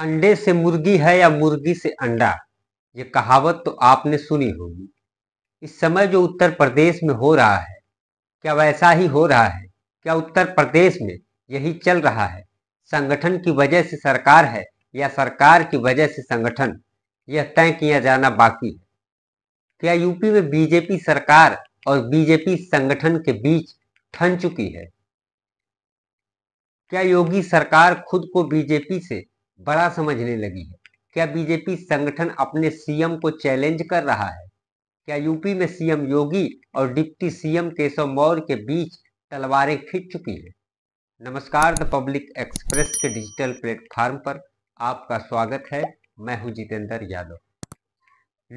अंडे से मुर्गी है या मुर्गी से अंडा ये कहावत तो आपने सुनी होगी इस समय जो उत्तर प्रदेश में हो रहा है क्या वैसा ही हो रहा है क्या उत्तर प्रदेश में यही चल रहा है संगठन की वजह से सरकार है या सरकार की वजह से संगठन यह तय किया जाना बाकी है क्या यूपी में बीजेपी सरकार और बीजेपी संगठन के बीच ठन चुकी है क्या योगी सरकार खुद को बीजेपी से बड़ा समझने लगी है क्या बीजेपी संगठन अपने सीएम को चैलेंज कर रहा है क्या यूपी में सीएम योगी और डिप्टी सीएम केशव मौर्य के बीच तलवारें खिंच चुकी हैं नमस्कार द पब्लिक एक्सप्रेस के डिजिटल प्लेटफॉर्म पर आपका स्वागत है मैं हूं जितेंद्र यादव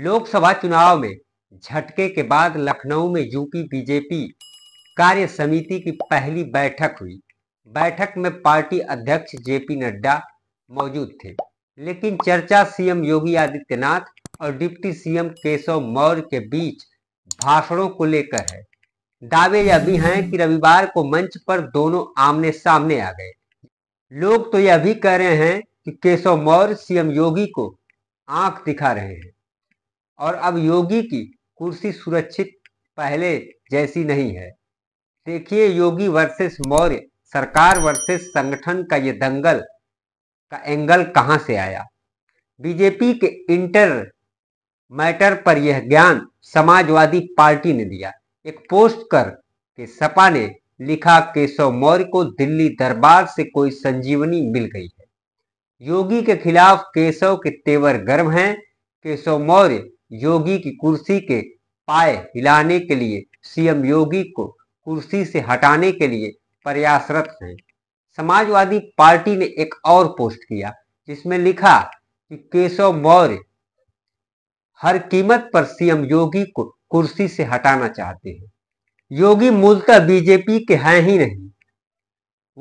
लोकसभा चुनाव में झटके के बाद लखनऊ में यूपी बीजेपी कार्य समिति की पहली बैठक हुई बैठक में पार्टी अध्यक्ष जेपी नड्डा मौजूद थे लेकिन चर्चा सीएम योगी आदित्यनाथ और डिप्टी सीएम केशव मौर्य के बीच भाषणों को लेकर है दावे यह भी हैं कि रविवार को मंच पर दोनों आमने सामने आ गए लोग तो यह भी कह रहे हैं कि केशव मौर्य सीएम योगी को आंख दिखा रहे हैं और अब योगी की कुर्सी सुरक्षित पहले जैसी नहीं है देखिए योगी वर्सेस मौर्य सरकार वर्सेस संगठन का ये दंगल का एंगल कहां से आया बीजेपी के इंटर मैटर पर यह ज्ञान समाजवादी पार्टी ने दिया एक पोस्ट कर के सपा ने लिखा केशव मौर्य को दिल्ली दरबार से कोई संजीवनी मिल गई है योगी के खिलाफ केशव के तेवर गर्म हैं केशव मौर्य योगी की कुर्सी के पाए हिलाने के लिए सीएम योगी को कुर्सी से हटाने के लिए प्रयासरत हैं समाजवादी पार्टी ने एक और पोस्ट किया जिसमें लिखा कि केशव मौर्य हर कीमत पर सीएम योगी को कुर्सी से हटाना चाहते हैं योगी मूलतः बीजेपी के हैं ही नहीं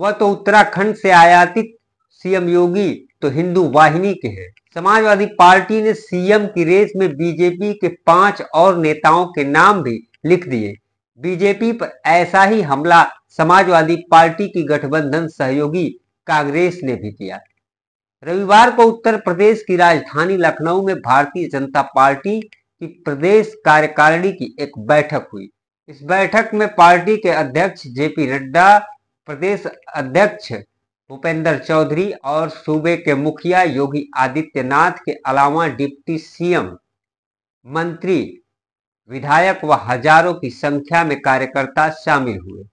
वह तो उत्तराखंड से आयातित सीएम योगी तो हिंदू वाहिनी के हैं समाजवादी पार्टी ने सीएम की रेस में बीजेपी के पांच और नेताओं के नाम भी लिख दिए बीजेपी पर ऐसा ही हमला समाजवादी पार्टी की गठबंधन सहयोगी कांग्रेस ने भी किया रविवार को उत्तर प्रदेश की राजधानी लखनऊ में भारतीय जनता पार्टी की प्रदेश कार्यकारिणी की एक बैठक हुई इस बैठक में पार्टी के अध्यक्ष जेपी नड्डा प्रदेश अध्यक्ष भूपेंद्र चौधरी और सूबे के मुखिया योगी आदित्यनाथ के अलावा डिप्टी सीएम मंत्री विधायक व हजारों की संख्या में कार्यकर्ता शामिल हुए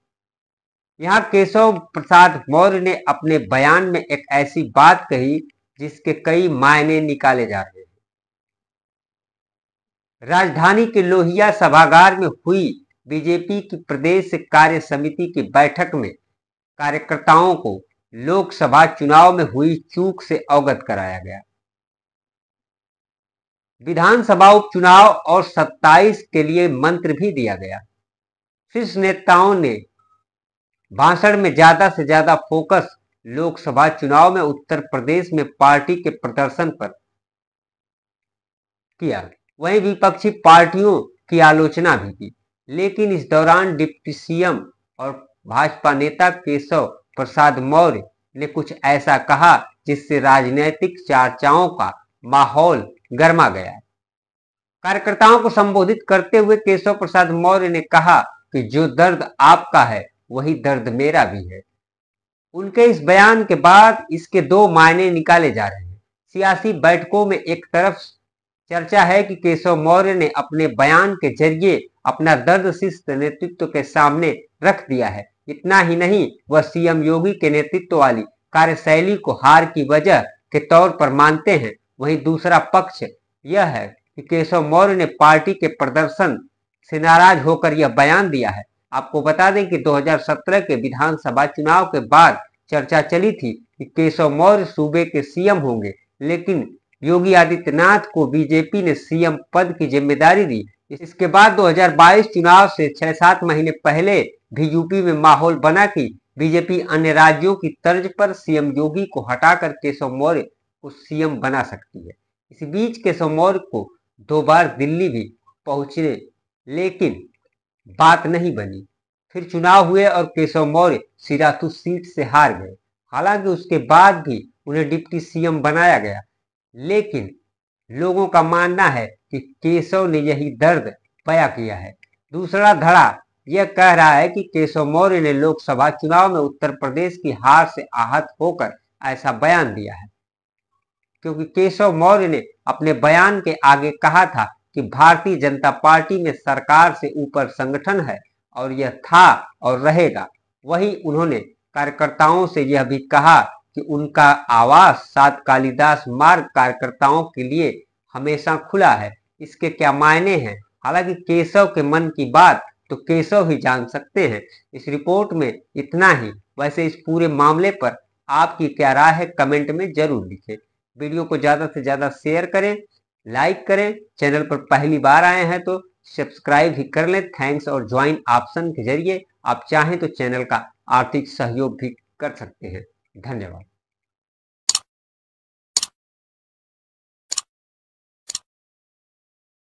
यहाँ केशव प्रसाद मौर्य ने अपने बयान में एक ऐसी बात कही जिसके कई मायने निकाले जा रहे हैं राजधानी के लोहिया सभागार में हुई बीजेपी की प्रदेश कार्य समिति की बैठक में कार्यकर्ताओं को लोकसभा चुनाव में हुई चूक से अवगत कराया गया विधानसभा उपचुनाव और 27 के लिए मंत्र भी दिया गया शीर्ष नेताओं ने भाषण में ज्यादा से ज्यादा फोकस लोकसभा चुनाव में उत्तर प्रदेश में पार्टी के प्रदर्शन पर किया वहीं विपक्षी पार्टियों की आलोचना भी की लेकिन इस दौरान डिप्टी सीएम और भाजपा नेता केशव प्रसाद मौर्य ने कुछ ऐसा कहा जिससे राजनीतिक चर्चाओं का माहौल गर्मा गया कार्यकर्ताओं को संबोधित करते हुए केशव प्रसाद मौर्य ने कहा कि जो दर्द आपका है वही दर्द मेरा भी है उनके इस बयान के बाद इसके दो मायने निकाले जा रहे हैं सियासी बैठकों में एक तरफ चर्चा है कि केशव मौर्य ने अपने बयान के जरिए अपना दर्द शिस्त नेतृत्व के सामने रख दिया है इतना ही नहीं वह सीएम योगी के नेतृत्व वाली कार्यशैली को हार की वजह के तौर पर मानते हैं वहीं दूसरा पक्ष यह है कि केशव मौर्य ने पार्टी के प्रदर्शन से नाराज होकर यह बयान दिया है आपको बता दें कि 2017 के विधानसभा चुनाव के बाद चर्चा चली थी कि केशव मौर्य सूबे के सीएम होंगे लेकिन योगी आदित्यनाथ को बीजेपी ने सीएम पद की जिम्मेदारी दी इसके बाद 2022 चुनाव से छह सात महीने पहले भी यूपी में माहौल बना कि बीजेपी अन्य राज्यों की तर्ज पर सीएम योगी को हटाकर केशव मौर्य को सीएम बना सकती है इस बीच केशव मौर्य को दो बार दिल्ली भी पहुंचे लेकिन बात नहीं बनी फिर चुनाव हुए और केशव मौर्य सिरातु सीट से हार गए हालांकि उसके बाद भी उन्हें डिप्टी सीएम बनाया गया लेकिन लोगों का मानना है कि केशव ने यही दर्द पया किया है दूसरा धड़ा यह कह रहा है कि केशव मौर्य ने लोकसभा चुनाव में उत्तर प्रदेश की हार से आहत होकर ऐसा बयान दिया है क्योंकि केशव मौर्य ने अपने बयान के आगे कहा था कि भारतीय जनता पार्टी में सरकार से ऊपर संगठन है और यह था और रहेगा वही उन्होंने कार्यकर्ताओं से यह भी कहा कि उनका आवास सात कालिदास मार्ग कार्यकर्ताओं के लिए हमेशा खुला है इसके क्या मायने हैं हालांकि केशव के मन की बात तो केशव ही जान सकते हैं इस रिपोर्ट में इतना ही वैसे इस पूरे मामले पर आपकी क्या राय है कमेंट में जरूर लिखें वीडियो को ज़्यादा से ज़्यादा शेयर करें लाइक करें चैनल पर पहली बार आए हैं तो सब्सक्राइब भी कर लें थैंक्स और ज्वाइन ऑप्शन के जरिए आप चाहें तो चैनल का आर्थिक सहयोग भी कर सकते हैं धन्यवाद